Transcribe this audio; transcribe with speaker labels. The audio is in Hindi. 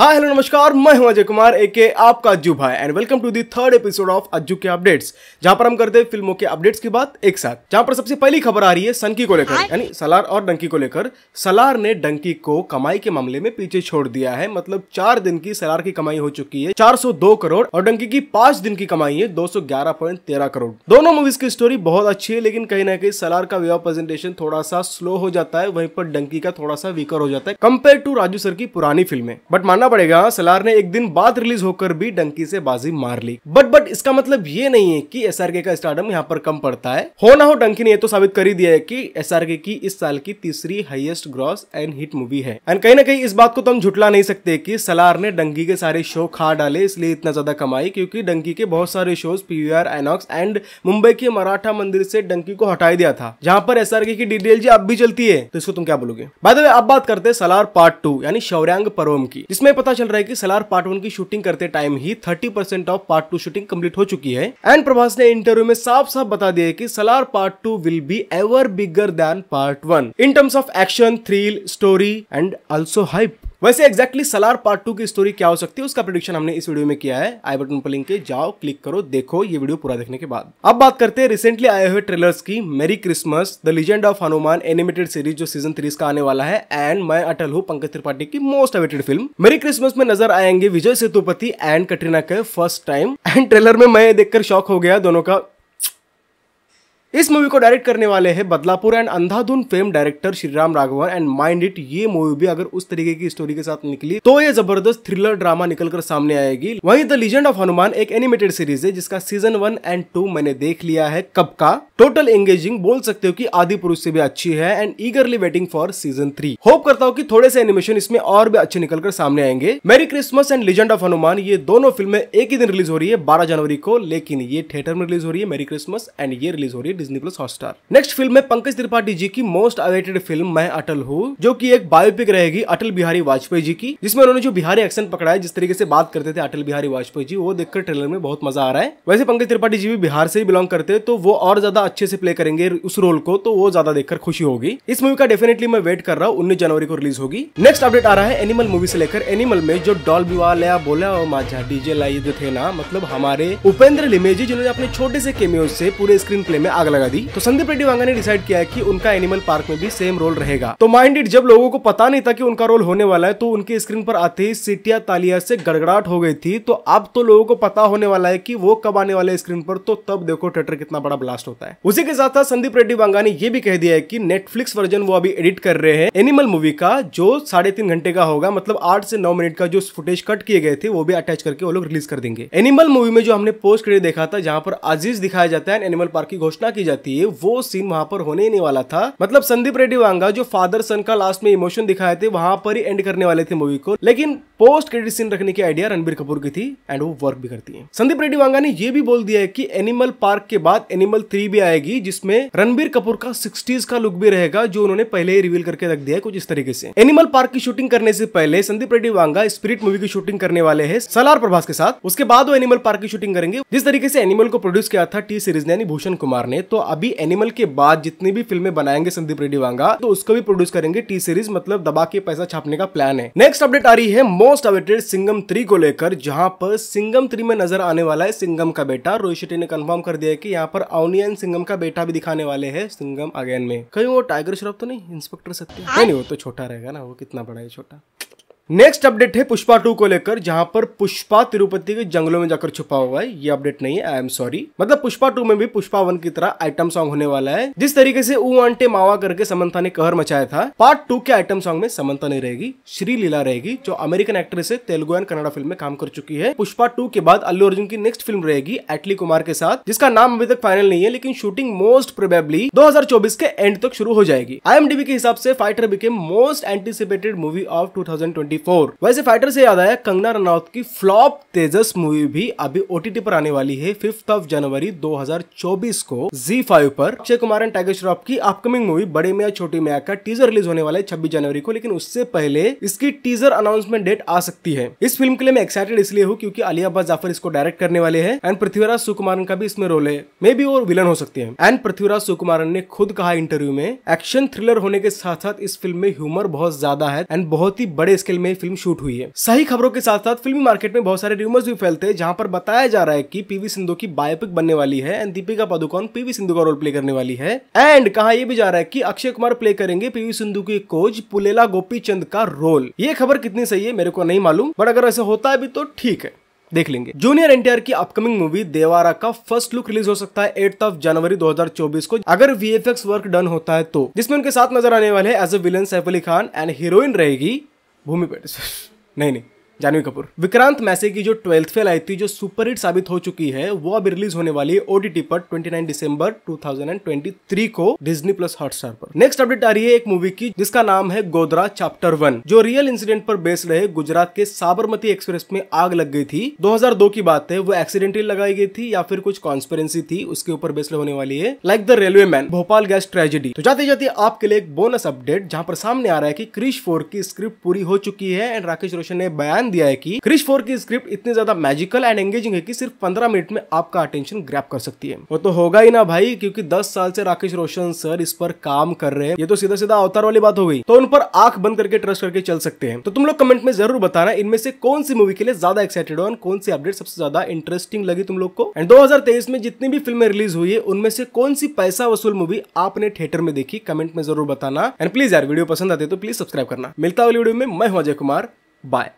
Speaker 1: हाँ हेलो नमस्कार मैं हूं अजय कुमार ए के आपका अज्जू भाई and welcome to the third episode of Ajju के अपडेट्स जहां पर हम करते हैं फिल्मों के अपडेट्स की बात एक साथ जहां पर सबसे पहली खबर आ रही है सनकी को लेकर यानी सलार और डंकी को लेकर सलार ने डंकी को कमाई के मामले में पीछे छोड़ दिया है मतलब चार दिन की सलार की कमाई हो चुकी है चार करोड़ और डंकी की पांच दिन की कमाई है दो करोड़ दोनों मूवीज की स्टोरी बहुत अच्छी है लेकिन कहीं ना कहीं सलार का विवाह प्रेजेंटेशन थोड़ा सा स्लो हो जाता है वहीं पर डंकी का थोड़ा सा वीकर हो जाता है कम्पेयर टू राजू सर की पुरानी फिल्में बट मानना पड़ेगा सलार ने एक दिन बाद रिलीज होकर भी डंकी से बाजी मार ली बट बट इसका मतलब ये नहीं है कि एसआरके का स्टार्डम यहाँ पर कम पड़ता है हो ना हो डंकी ने यह तो साबित कर ही दिया है कि एसआरके की इस साल की तीसरी highest gross and hit movie है एंड कहीं ना कहीं इस बात को तो हम झुटला नहीं सकते की सलार ने डंकी के सारे शो खा डाले इसलिए इतना ज्यादा कमाई क्योंकि डंकी के बहुत सारे shows PVR INOX and Mumbai के मराठा मंदिर से डंकी को हटाई दिया था जहाँ पर एसआरके की डिटेल जी अब भी चलती है तो इसको तुम क्या बोलोगे अब बात करते हैं सलार पार्ट टू यानी शौर्यांग परोम की जिसमें पता चल रहा है कि सलार पार्ट वन की शूटिंग करते टाइम ही 30 percent of part two shooting complete हो चुकी है एंड प्रभास ने इंटरव्यू में साफ साफ बता दिया कि Salaar part two will be ever bigger than part one in terms of action thrill story and also hype वैसे एक्जैक्टली सलार पार्ट टू की स्टोरी क्या हो सकती है उसका प्रोडिक्शन हमने इस वीडियो में किया है आई बटन पर लिंक के जाओ क्लिक करो देखो ये वीडियो पूरा देखने के बाद अब बात करते हैं रिसेंटली आए हुए ट्रेलर्स की merry Christmas the legend of Hanuman animated series जो सीजन थ्री का आने वाला है एंड मैं अटल हूँ पंकज त्रिपाठी की most awaited film merry Christmas में नजर आएंगे विजय सेतुपति एंड कटरीना के फर्स्ट टाइम एंड ट्रेलर में मैं देखकर शॉक हो गया दोनों का इस मूवी को डायरेक्ट करने वाले हैं Badlapur and Andhadhun fame director Sriram Raghavan and mind it ये मूवी भी अगर उस तरीके की स्टोरी के साथ निकली तो ये जबरदस्त थ्रिलर ड्रामा निकलकर सामने आएगी वहीं द लीजेंड ऑफ हनुमान एक एनिमेटेड सीरीज है जिसका सीजन वन एंड टू मैंने देख लिया है कब का टोटल एंगेजिंग बोल सकते हो की आदि पुरुष से भी अच्छी है and eagerly waiting for season three hope करता हूँ की थोड़े से एनिमेशन इसमें और भी अच्छे निकलकर सामने आएंगे merry Christmas and legend of Hanuman ये दोनों फिल्में एक ही दिन रिलीज हो रही है बारह जनवरी को लेकिन ये थिएटर में रिलीज हो रही है मेरी क्रिसमस एंड ये रिलीज हो रही है Disney plus Hotstar next film है पंकज त्रिपाठी जी की मोस्ट अवेटेड फिल्म मैं अटल हूँ जो की एक बायोपिक रहेगी अटल बिहारी वाजपेयी जी की जिसमें उन्होंने जो बिहारी एक्शन पकड़ा है जिस तरीके से बात करते थे अटल बिहारी वाजपेयी जी वो देखकर ट्रेलर में बहुत मजा आ रहा है वैसे पंकज त्रिपाठी जी भी बिहार से ही बिलोंग करते हैं तो वो और ज्यादा अच्छे से प्ले करेंगे उस रोल को तो वो ज्यादा देखकर खुशी होगी इस मूवी का डेफिनेटली मैं वेट कर रहा हूँ उन्नीस जनवरी को रिलीज होगी नेक्स्ट अपडेट आ रहा है एनिमल मूवी से लेकर एनिमल में जो डॉल बिवालिया बोला और माझा डीजे लाई थे ना मतलब हमारे उपेंद्र लिमे जी जिन्होंने अपने छोटे से केमियो से पूरे स्क्रीन प्ले में आग लगा दी तो संदीप रेड्डी वांगा ने डिसाइड किया है कि उनका एनिमल पार्क में भी सेम रोल रहेगा तो माइंडेड जब लोगों को पता नहीं था कि उनका रोल होने वाला है तो उनके स्क्रीन पर आते ही सिटिया तालिया से गड़गड़ाहट हो गई थी तो अब तो लोगों को पता होने वाला है की वो कब आने वाले स्क्रीन पर तो तब देखो ट्रेटर कितना बड़ा ब्लास्ट होता है उसी के साथ साथ संदीप रेड्डी वांगा ने यह भी कह दिया है की नेटफ्लिक्स वर्जन वो अभी एडिट कर रहे हैं एनिमल मूवी का जो साढ़े तीन घंटे का होगा मतलब आठ से नौ मिनट का जो फुटेज कट किए गए थे वो भी अटैच करके वो लोग रिलीज कर देंगे एनिमल मूवी में जो हमने पोस्ट क्रेडिट देखा था जहाँ पर अजीज दिखाया जाता है एनिमल पार्क की घोषणा की की जाती है वो सीन वहां पर होने ही नहीं वाला था मतलब संदीप रेड्डी वांगा जो फादर सन का लास्ट में इमोशन दिखाए थे वहां पर ही एंड करने वाले थे मूवी को लेकिन पोस्ट क्रेडिट सीन रखने की आइडिया रणबीर कपूर की थी एंड वो वर्क भी करती है संदीप रेड्डी वांगा ने यह भी बोल दिया है की एनिमल पार्क के बाद एनिमल थ्री भी आएगी जिसमें रणबीर कपूर का सिक्सटीज का लुक भी रहेगा जो उन्होंने पहले ही रिवील करके रख दिया है कुछ इस तरीके से एनिमल पार्क की शूटिंग करने से पहले संदीप रेड्डी वांगा स्पिरिट मूवी की शूटिंग करने वाले है सलार प्रभास के साथ उसके बाद वो एनिमल पार्क की शूटिंग करेंगे जिस तरीके से एनिमल को प्रोड्यूस किया था टी सीरीज ने भूषण कुमार ने तो अभी एनिमल के बाद जितनी भी फिल्में बनाएंगे संदीप रेड्डी वांगा तो उसको भी प्रोड्यूस करेंगे टी सीरीज मतलब दबा के पैसा छापने का प्लान है नेक्स्ट अपडेट आ रही है मोस्ट अवेटेड सिंगम थ्री को लेकर जहां पर सिंगम थ्री में नजर आने वाला है सिंगम का बेटा रोहित शेट्टी ने कंफर्म कर दिया है कि यहाँ पर अवनी सिंगम का बेटा भी दिखाने वाले है सिंगम अगेन में कहीं वो टाइगर श्रॉफ तो नहीं इंस्पेक्टर सत्य नहीं वो तो छोटा रहेगा ना वो कितना बड़ा है छोटा नेक्स्ट अपडेट है पुष्पा टू को लेकर जहां पर पुष्पा तिरुपति के जंगलों में जाकर छुपा हुआ है ये अपडेट नहीं है आई एम सॉरी मतलब पुष्पा टू में भी पुष्पा वन की तरह आइटम सॉन्ग होने वाला है जिस तरीके से ऊ आंटे मावा करके समंता ने कहर मचाया था पार्ट टू के आइटम सॉन्ग में समंता नहीं रहेगी श्री लीला रहेगी जो अमेरिकन एक्ट्रेस है तेलुगु एंड कन्नड़ा फिल्म में काम कर चुकी है पुष्पा टू के बाद अल्लू अर्जुन की नेक्स्ट फिल्म रहेगी एटली कुमार के साथ जिसका नाम अभी तक फाइनल नहीं है लेकिन शूटिंग मोस्ट प्रोबेबली दो के एंड तक शुरू हो जाएगी आई के हिसाब से Fighter became most anticipated movie of to 2024 वैसे फाइटर से याद आया कंगना रनौत की फ्लॉप तेजस मूवी भी अभी ओटीटी पर आने वाली है फिफ्थ ऑफ जनवरी 2024 को जी फाइव पर अक्षय कुमार एंड टाइगर श्रॉफ की अपकमिंग मूवी बड़े मियाँ छोटी मैं का टीजर रिलीज होने वाला है छब्बीस जनवरी को लेकिन उससे पहले इसकी टीजर अनाउंसमेंट डेट आ सकती है इस फिल्म के लिए मैं एक्साइटेड इसलिए हूँ क्योंकि अलिया अब्बास जाफर इसको डायरेक्ट करने वाले हैं एंड पृथ्वीराज सुकुमारन का भी इसमें रोल है मे बी वो विलन हो सकती है एंड पृथ्वीराज सुकुमारन ने खुद कहा इंटरव्यू में एक्शन थ्रिलर होने के साथ साथ इस फिल्म में ह्यूमर बहुत ज्यादा है एंड बहुत ही बड़े स्केल में फिल्म शूट हुई है सही खबरों के साथ साथ फिल्मी मार्केट में बहुत सारे रूमर्स भी फैलते हैं जहां पर बताया जा रहा है की पीवी सिंधु की बायोपिक बनने वाली है एंड दीपिका पादुकोण पीवी सिंधु का रोल प्ले करने वाली है एंड कहा यह भी जा रहा है की अक्षय कुमार प्ले करेंगे पीवी सिंधु की कोच पुलेला गोपी चंद का रोल ये खबर कितनी सही है मेरे को नहीं मालूम बट अगर ऐसा होता है भी तो ठीक है देख लेंगे जूनियर एनटीआर की अपकमिंग मूवी देवारा का फर्स्ट लुक रिलीज हो सकता है एट ऑफ जनवरी 2024 को अगर वीएफएक्स वर्क डन होता है तो जिसमें उनके साथ नजर आने वाले as a villain Saif Ali Khan and heroine रहेगी भूमि पेट नहीं नहीं जानवी कपूर विक्रांत मैसे की जो ट्वेल्थ फेल आई थी जो सुपर हिट साबित हो चुकी है वो अब रिलीज होने वाली है ओटीटी पर 29 दिसंबर 2023 को डिज्नी प्लस हॉटस्टार पर नेक्स्ट अपडेट आ रही है एक मूवी की जिसका नाम है गोदरा चैप्टर वन जो रियल इंसिडेंट पर बेस्ड है गुजरात के साबरमती एक्सप्रेस में आग लग गई थी दो की बात है वो एक्सीडेंटली लगाई गई थी या फिर कुछ कॉन्स्पेरेंसी थी उसके ऊपर बेस्ड होने वाली है like the railway man Bhopal gas tragedy तो जाते जाते आपके लिए एक बोनस अपडेट जहाँ पर सामने आ रहा है की क्रिश फोर की स्क्रिप्ट पूरी हो चुकी है एंड राकेश रोशन ने बयान दिया है कि क्रिश फोर की स्क्रिप्ट इतनी ज्यादा मैजिकल एंड एंगेजिंग है कि सिर्फ पंद्रह मिनट में आपका अटेंशन ग्रैप कर सकती है वो तो होगा ही ना भाई क्योंकि दस साल से राकेश रोशन सर इस पर काम कर रहे हैं ये तो सीधा सीधा अवतार वाली बात हो गई तो उन पर आंख बंद करके ट्रस्ट करके चल सकते हैं तो तुम लोग कमेंट में जरूर बताना इनमें से कौन सी मूवी के लिए ज्यादा एक्साइटेड हो और कौन सी अपडेट सबसे ज्यादा इंटरेस्टिंग लगी तुम लोग को एंड दो में जितनी भी फिल्में रिलीज हुई है उनमें से कौन सी पैसा वसूल मूवी आपने थिएटर में देखी कमेंट में जरूर बताना एंड प्लीज यार वीडियो पसंद आते तो प्लीज सब्सक्राइब करना मिलता वाली वीडियो में मैं हूं अजय कुमार बाय